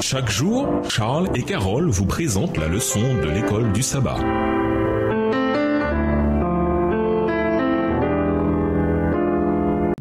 Chaque jour, Charles et Carole vous présentent la leçon de l'école du sabbat.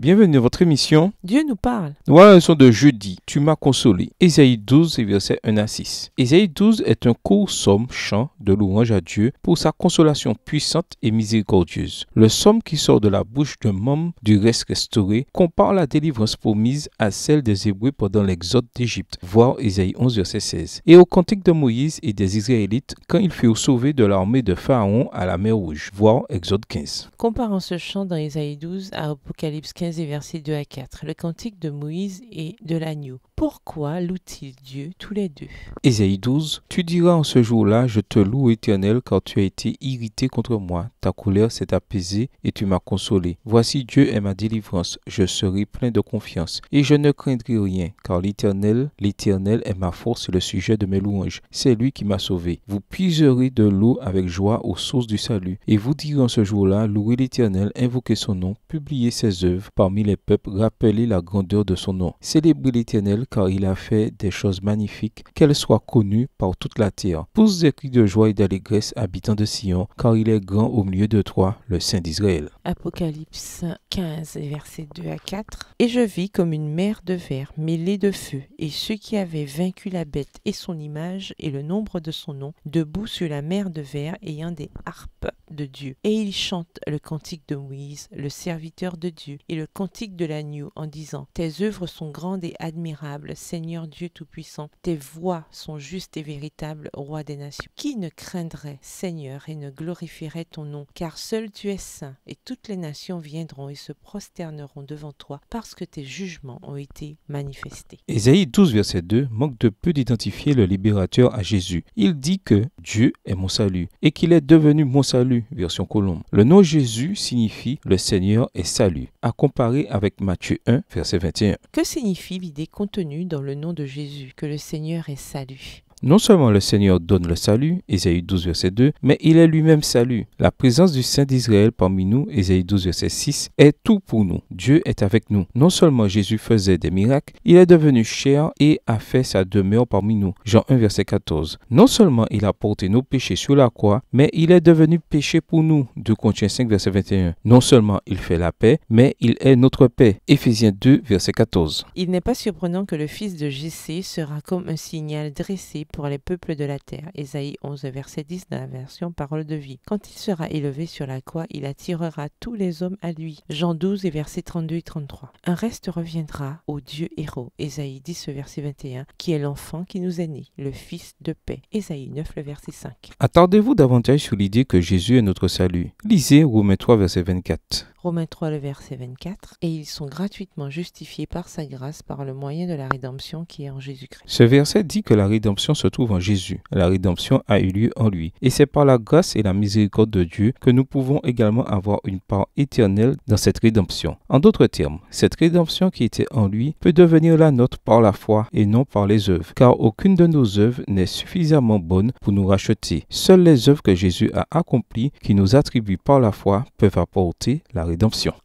Bienvenue à votre émission. Dieu nous parle. voilà la leçon de jeudi. Tu m'as consolé. Ésaïe 12, verset 1 à 6. Ésaïe 12 est un court somme chant de louange à Dieu pour sa consolation puissante et miséricordieuse Le somme qui sort de la bouche d'un membre du reste restauré compare la délivrance promise à celle des Hébreux pendant l'exode d'Égypte, voir Ésaïe 11, verset 16, et au cantique de Moïse et des Israélites quand ils furent sauvés de l'armée de Pharaon à la mer Rouge, voir Exode 15. Comparons ce chant dans Ésaïe 12 à Apocalypse 15, et versets 2 à 4, le cantique de Moïse et de l'agneau pourquoi loue-t-il Dieu tous les deux Ésaïe 12. Tu diras en ce jour-là, je te loue éternel, car tu as été irrité contre moi. Ta colère s'est apaisée et tu m'as consolé. Voici Dieu est ma délivrance. Je serai plein de confiance et je ne craindrai rien, car l'éternel, l'éternel est ma force et le sujet de mes louanges. C'est lui qui m'a sauvé. Vous puiserez de l'eau avec joie aux sources du salut et vous direz en ce jour-là, louez l'éternel, invoquez son nom, publiez ses œuvres parmi les peuples, rappelez la grandeur de son nom. Célébrez l'éternel car il a fait des choses magnifiques, qu'elles soient connues par toute la terre. Pousse des cris de joie et d'allégresse, habitants de Sion, car il est grand au milieu de toi, le Saint d'Israël. Apocalypse 15, versets 2 à 4. Et je vis comme une mer de verre mêlée de feu, et ceux qui avaient vaincu la bête et son image et le nombre de son nom, debout sur la mer de verre ayant des harpes de Dieu. Et ils chantent le cantique de Moïse, le serviteur de Dieu, et le cantique de l'agneau en disant Tes œuvres sont grandes et admirables Seigneur Dieu Tout-Puissant, tes voix sont justes et véritables, Roi des nations. Qui ne craindrait, Seigneur, et ne glorifierait ton nom, car seul tu es saint, et toutes les nations viendront et se prosterneront devant toi, parce que tes jugements ont été manifestés. Ésaïe 12, verset 2 manque de peu d'identifier le libérateur à Jésus. Il dit que Dieu est mon salut, et qu'il est devenu mon salut, version Colombe. Le nom Jésus signifie le Seigneur est salut, à comparer avec Matthieu 1, verset 21. Que signifie l'idée contenue dans le nom de Jésus, que le Seigneur est salut non seulement le Seigneur donne le salut, Ésaïe 12, verset 2, mais il est lui-même salut. La présence du Saint d'Israël parmi nous, Ésaïe 12, verset 6, est tout pour nous. Dieu est avec nous. Non seulement Jésus faisait des miracles, il est devenu chair et a fait sa demeure parmi nous. Jean 1, verset 14. Non seulement il a porté nos péchés sur la croix, mais il est devenu péché pour nous. 2 Corinthiens 5, verset 21. Non seulement il fait la paix, mais il est notre paix. Éphésiens 2, verset 14. Il n'est pas surprenant que le fils de JC sera comme un signal dressé pour les peuples de la terre. Ésaïe 11, verset 10 dans la version Parole de vie. Quand il sera élevé sur la croix, il attirera tous les hommes à lui. Jean 12, verset 32 et 33. Un reste reviendra au Dieu héros. Ésaïe 10, verset 21, qui est l'enfant qui nous est né, le Fils de paix. Ésaïe 9, verset 5. attendez- vous davantage sur l'idée que Jésus est notre salut. Lisez Romains 3, verset 24. Romains 3, le verset 24, et ils sont gratuitement justifiés par sa grâce par le moyen de la rédemption qui est en Jésus-Christ. Ce verset dit que la rédemption se trouve en Jésus. La rédemption a eu lieu en lui. Et c'est par la grâce et la miséricorde de Dieu que nous pouvons également avoir une part éternelle dans cette rédemption. En d'autres termes, cette rédemption qui était en lui peut devenir la nôtre par la foi et non par les œuvres, car aucune de nos œuvres n'est suffisamment bonne pour nous racheter. Seules les œuvres que Jésus a accomplies, qui nous attribuent par la foi, peuvent apporter la rédemption.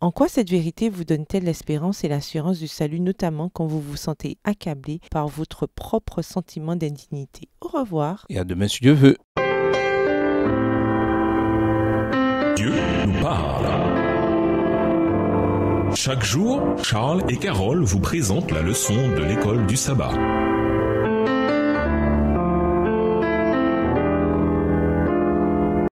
En quoi cette vérité vous donne-t-elle l'espérance et l'assurance du salut, notamment quand vous vous sentez accablé par votre propre sentiment d'indignité Au revoir. Et à demain si Dieu veut. Dieu nous parle. Chaque jour, Charles et Carole vous présentent la leçon de l'école du sabbat.